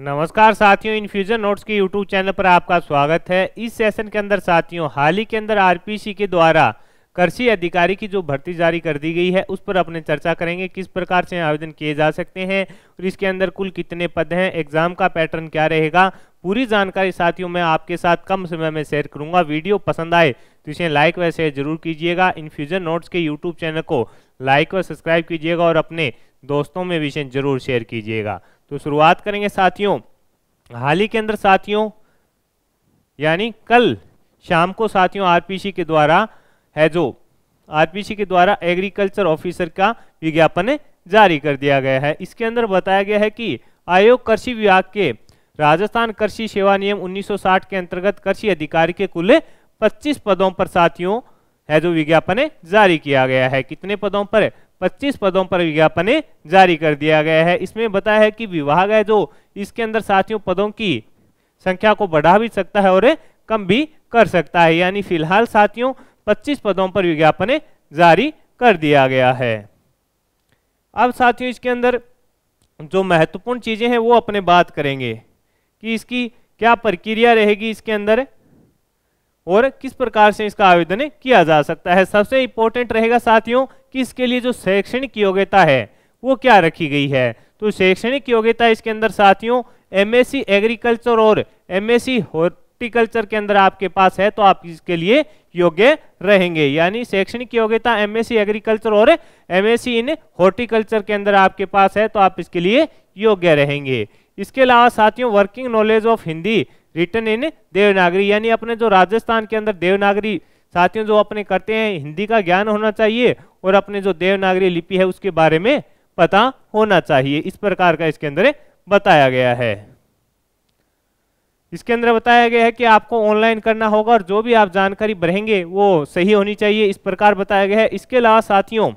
नमस्कार साथियों Infusion Notes के यूट्यूब चैनल पर आपका स्वागत है इस सेशन के अंदर साथियों हाल ही के अंदर आरपीसी के द्वारा कृषि अधिकारी की जो भर्ती जारी कर दी गई है उस पर अपने चर्चा करेंगे किस प्रकार से आवेदन किए जा सकते हैं और इसके अंदर कुल कितने पद हैं एग्जाम का पैटर्न क्या रहेगा पूरी जानकारी साथियों मैं आपके साथ कम समय में शेयर करूंगा वीडियो पसंद आए तो इसे लाइक व शेयर जरूर कीजिएगा इन्फ्यूजन नोट्स के यूट्यूब चैनल को लाइक व सब्सक्राइब कीजिएगा और अपने दोस्तों में विषय जरूर शेयर कीजिएगा तो शुरुआत करेंगे साथियों हाल ही के अंदर साथियों यानी कल शाम को साथियों आरपीसी के द्वारा है जो आरपीसी के द्वारा एग्रीकल्चर ऑफिसर का विज्ञापन जारी कर दिया गया है इसके अंदर बताया गया है कि आयोग कृषि विभाग के राजस्थान कृषि सेवा नियम 1960 के अंतर्गत कृषि अधिकारी के कुल 25 पदों पर साथियों है जो विज्ञापन जारी किया गया है कितने पदों पर 25 पदों पर विज्ञापन जारी कर दिया गया है इसमें बताया है कि विभाग है जो इसके अंदर साथियों पदों की संख्या को बढ़ा भी सकता है और कम भी कर सकता है यानी फिलहाल साथियों 25 पदों पर विज्ञापन जारी कर दिया गया है अब साथियों इसके अंदर जो महत्वपूर्ण चीजें हैं वो अपने बात करेंगे कि इसकी क्या प्रक्रिया रहेगी इसके अंदर और किस प्रकार से इसका आवेदन किया जा सकता है सबसे इंपॉर्टेंट रहेगा साथियों कि इसके लिए जो शैक्षणिक योग्यता है वो क्या रखी गई है तो शैक्षणिक योग्यता इसके अंदर साथियों एम एग्रीकल्चर और एमएससी हॉर्टिकल्चर के अंदर आपके पास है तो आप इसके लिए योग्य रहेंगे यानी शैक्षणिक योग्यता एम एग्रीकल्चर और एम इन हॉर्टिकल्चर के अंदर आपके पास है तो आप इसके लिए योग्य रहेंगे इसके अलावा साथियों working knowledge of Hindi written in Devanagari यानी अपने जो राजस्थान के अंदर देवनागरी साथियों जो अपने करते हैं हिंदी का ज्ञान होना चाहिए और अपने जो देवनागरी लिपि है उसके बारे में पता होना चाहिए इस प्रकार का इसके अंदर बताया गया है इसके अंदर बताया गया है कि आपको ऑनलाइन करना होगा और जो भी आप जानकारी भरेंगे वो सही होनी चाहिए इस प्रकार बताया गया है इसके अलावा साथियों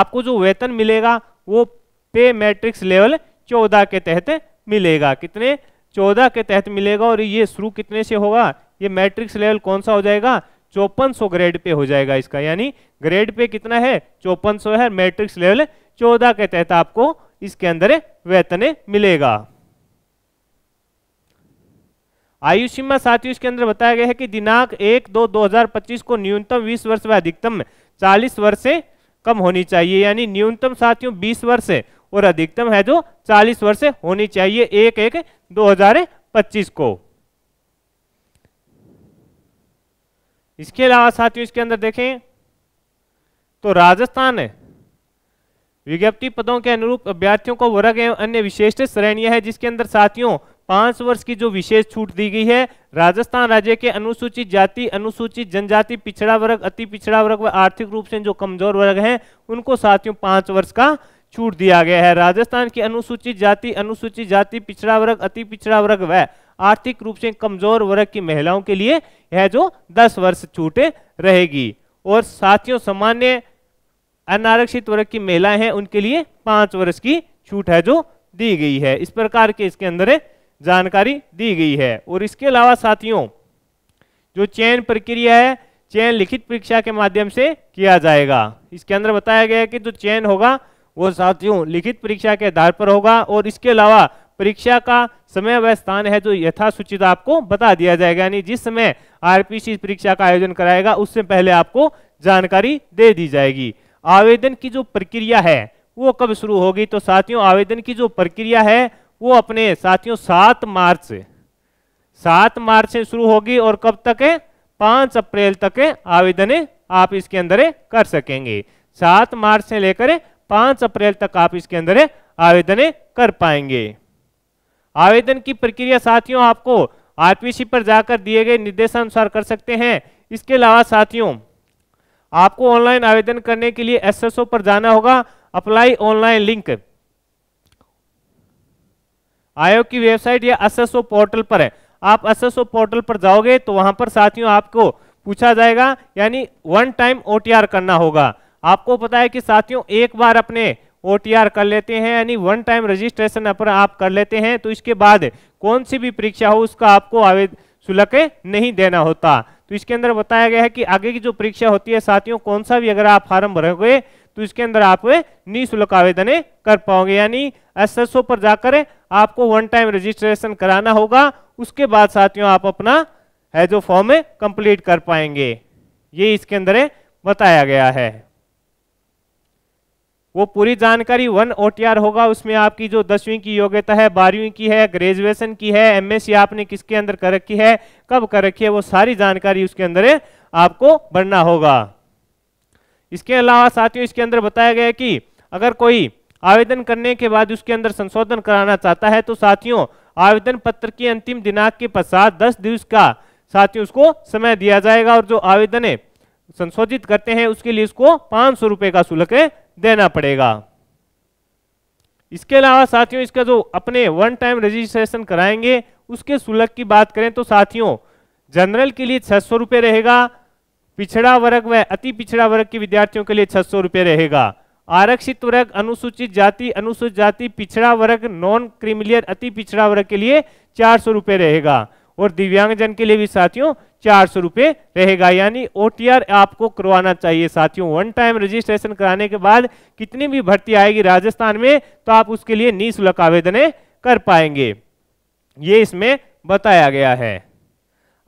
आपको जो वेतन मिलेगा वो पे मैट्रिक्स लेवल चौदह के तहत मिलेगा कितने चौदह के तहत मिलेगा और ये शुरू कितने से होगा ये मैट्रिक्स लेवल कौन सा हो जाएगा चौपन सौ ग्रेड पे हो जाएगा इसका यानी ग्रेड पे कितना है चौपन सौ है मैट्रिक्स लेवल चौदह के तहत आपको इसके अंदर वेतन मिलेगा आयु सीमा साथियों इसके अंदर बताया गया है कि दिनांक एक दो दो हजार पच्चीस को न्यूनतम बीस वर्ष व अधिकतम चालीस वर्ष से कम होनी चाहिए यानी न्यूनतम साथियों बीस वर्ष और अधिकतम है जो 40 वर्ष होनी चाहिए एक एक 2025 को इसके अलावा साथियों इसके अंदर देखें तो राजस्थान है विज्ञप्ति पदों के अनुरूप अभ्यर्थियों को वर्ग एवं अन्य विशेष श्रेणियां है जिसके अंदर साथियों पांच वर्ष की जो विशेष छूट दी गई है राजस्थान राज्य के अनुसूचित जाति अनुसूचित जनजाति पिछड़ा वर्ग अति पिछड़ा वर्ग व आर्थिक रूप से जो कमजोर वर्ग हैं उनको साथियों पांच वर्ष का छूट दिया गया है राजस्थान की अनुसूचित जाति अनुसूचित जाति पिछड़ा वर्ग अति पिछड़ा वर्ग व आर्थिक रूप से कमजोर वर्ग की महिलाओं के लिए यह जो 10 वर्ष छूट रहेगी और साथियों सामान्य अनारक्षित वर्ग की महिलाएं हैं उनके लिए पांच वर्ष की छूट है जो दी गई है इस प्रकार के इसके अंदर जानकारी दी गई है और इसके अलावा साथियों जो चयन प्रक्रिया है चयन लिखित परीक्षा के माध्यम से किया जाएगा इसके अंदर बताया गया है कि जो चयन होगा वो साथियों लिखित परीक्षा के आधार पर होगा और इसके अलावा परीक्षा का समय व स्थान है जो यथासूचित आपको बता दिया जाएगा यानी जिस समय आरपीसी परीक्षा का आयोजन कराएगा उससे पहले आपको जानकारी दे दी जाएगी आवेदन की जो प्रक्रिया है वो कब शुरू होगी तो साथियों आवेदन की जो प्रक्रिया है वो अपने साथियों सात मार्च से सात मार्च से शुरू होगी और कब तक है पांच अप्रैल तक आवेदन आप इसके अंदर कर सकेंगे सात मार्च से लेकर पांच अप्रैल तक आप इसके अंदर आवेदन कर पाएंगे आवेदन की प्रक्रिया साथियों आपको आरपीसी पर जाकर दिए गए निर्देशानुसार कर सकते हैं इसके अलावा साथियों आपको ऑनलाइन आवेदन करने के लिए एसएसओ पर जाना होगा अप्लाई ऑनलाइन लिंक आयोग की वेबसाइट या एसएसओ पोर्टल पर है आप एसएसओ पोर्टल पर जाओगे तो वहां पर साथियों आपको पूछा जाएगा यानी वन टाइम ओटीआर करना होगा आपको पता है कि साथियों एक बार अपने ओ कर लेते हैं यानी वन टाइम रजिस्ट्रेशन अपन आप कर लेते हैं तो इसके बाद कौन सी भी परीक्षा हो उसका आपको आवेदन शुल्क नहीं देना होता तो इसके अंदर बताया गया है कि आगे की जो परीक्षा होती है साथियों कौन सा भी अगर आप फार्म भरोगे तो इसके अंदर आप निःशुल्क आवेदन कर पाओगे यानी एस पर जाकर आपको वन टाइम रजिस्ट्रेशन कराना होगा उसके बाद साथियों आप अपना है जो फॉर्म कंप्लीट कर पाएंगे ये इसके अंदर बताया गया है वो पूरी जानकारी वन ओटीआर होगा उसमें आपकी जो दसवीं की योग्यता है बारहवीं की है ग्रेजुएशन की है एमएससी आपने किसके अंदर कर रखी है कब कर रखी है वो सारी जानकारी उसके अंदर आपको भरना होगा इसके अलावा साथियों इसके अंदर बताया गया कि अगर कोई आवेदन करने के बाद उसके अंदर संशोधन कराना चाहता है तो साथियों आवेदन पत्र की अंतिम दिनांक के पश्चात दस दिवस का साथियों उसको समय दिया जाएगा और जो आवेदन संशोधित करते हैं उसके लिए उसको पांच सौ रुपए का शुल्क देना पड़ेगा इसके अलावा साथियों इसका जो अपने वन टाइम रजिस्ट्रेशन कराएंगे उसके शुल्क की बात करें तो साथियों जनरल के लिए छह सौ रहेगा पिछड़ा वर्ग व अति पिछड़ा वर्ग के विद्यार्थियों के लिए छह सौ रहेगा आरक्षित वर्ग अनुसूचित जाति अनुसूचित जाति पिछड़ा वर्ग नॉन क्रिमिलियर अति पिछड़ा वर्ग के लिए चार सौ रहेगा और दिव्यांगजन के लिए भी साथियों चार सौ रुपए रहेगा यानी ओटीआर आपको करवाना चाहिए साथियों वन टाइम रजिस्ट्रेशन कराने के बाद कितनी भी भर्ती आएगी राजस्थान में तो आप उसके लिए निःशुल्क आवेदन कर पाएंगे ये इसमें बताया गया है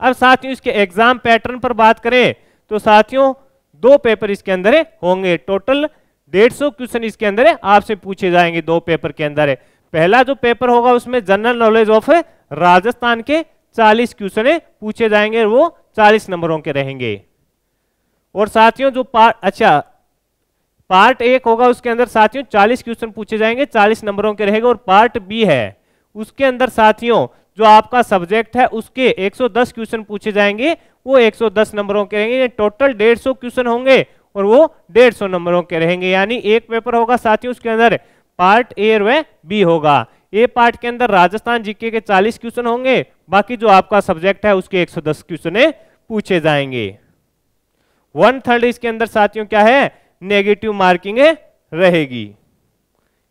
अब साथियों इसके एग्जाम पैटर्न पर बात करें तो साथियों दो पेपर इसके अंदर होंगे टोटल डेढ़ सौ क्वेश्चन इसके अंदर आपसे पूछे जाएंगे दो पेपर के अंदर पहला जो पेपर होगा उसमें जनरल नॉलेज ऑफ राजस्थान के 40 क्वेश्चन पूछे जाएंगे वो 40 नंबरों के रहेंगे और साथियों जो पार्ट अच्छा पार्ट एक होगा उसके अंदर साथियों 40 क्वेश्चन पूछे जाएंगे 40 नंबरों के रहेंगे और पार्ट बी है उसके अंदर साथियों जो आपका सब्जेक्ट है उसके 110 क्वेश्चन पूछे जाएंगे वो 110 नंबरों के रहेंगे टोटल 150 क्वेश्चन होंगे और वो 150 नंबरों के रहेंगे यानी एक पेपर होगा साथियों उसके अंदर पार्ट ए व बी होगा ए पार्ट के अंदर राजस्थान जीके के 40 क्वेश्चन होंगे बाकी जो आपका सब्जेक्ट है उसके 110 क्वेश्चन पूछे जाएंगे वन थर्ड इसके अंदर साथियों क्या है नेगेटिव मार्किंग रहेगी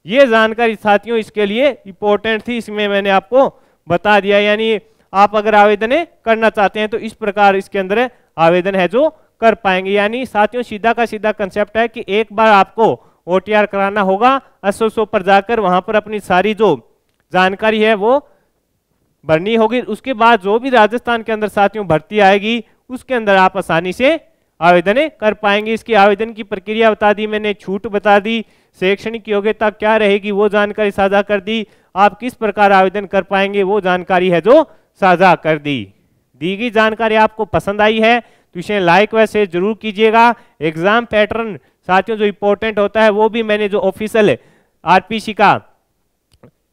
ये जानकारी साथियों इसके लिए इंपॉर्टेंट थी इसमें मैंने आपको बता दिया यानी आप अगर आवेदन करना चाहते हैं तो इस प्रकार इसके अंदर आवेदन है जो कर पाएंगे यानी साथियों सीधा का सीधा कंसेप्ट है कि एक बार आपको ओ कराना होगा एस पर जाकर वहां पर अपनी सारी जो जानकारी है वो भरनी होगी उसके बाद जो भी राजस्थान के अंदर साथियों भर्ती आएगी उसके अंदर आप आसानी से आवेदन कर पाएंगे इसकी आवेदन की प्रक्रिया बता दी मैंने छूट बता दी शैक्षणिक योग्यता क्या रहेगी वो जानकारी साझा कर दी आप किस प्रकार आवेदन कर पाएंगे वो जानकारी है जो साझा कर दी दी गई जानकारी आपको पसंद आई है तो इसे लाइक व शेयर जरूर कीजिएगा एग्जाम पैटर्न साथियों जो इंपॉर्टेंट होता है वो भी मैंने जो पी आरपीसी का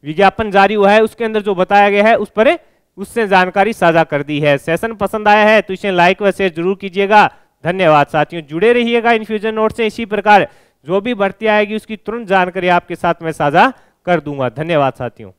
विज्ञापन जारी हुआ है उसके अंदर जो बताया गया है उस पर उससे जानकारी साझा कर दी है सेशन पसंद आया है तो इसे लाइक व शेयर जरूर कीजिएगा धन्यवाद साथियों जुड़े रहिएगा इन्फ्यूजन नोट से इसी प्रकार जो भी भर्ती आएगी उसकी तुरंत जानकारी आपके साथ मैं साझा कर दूंगा धन्यवाद साथियों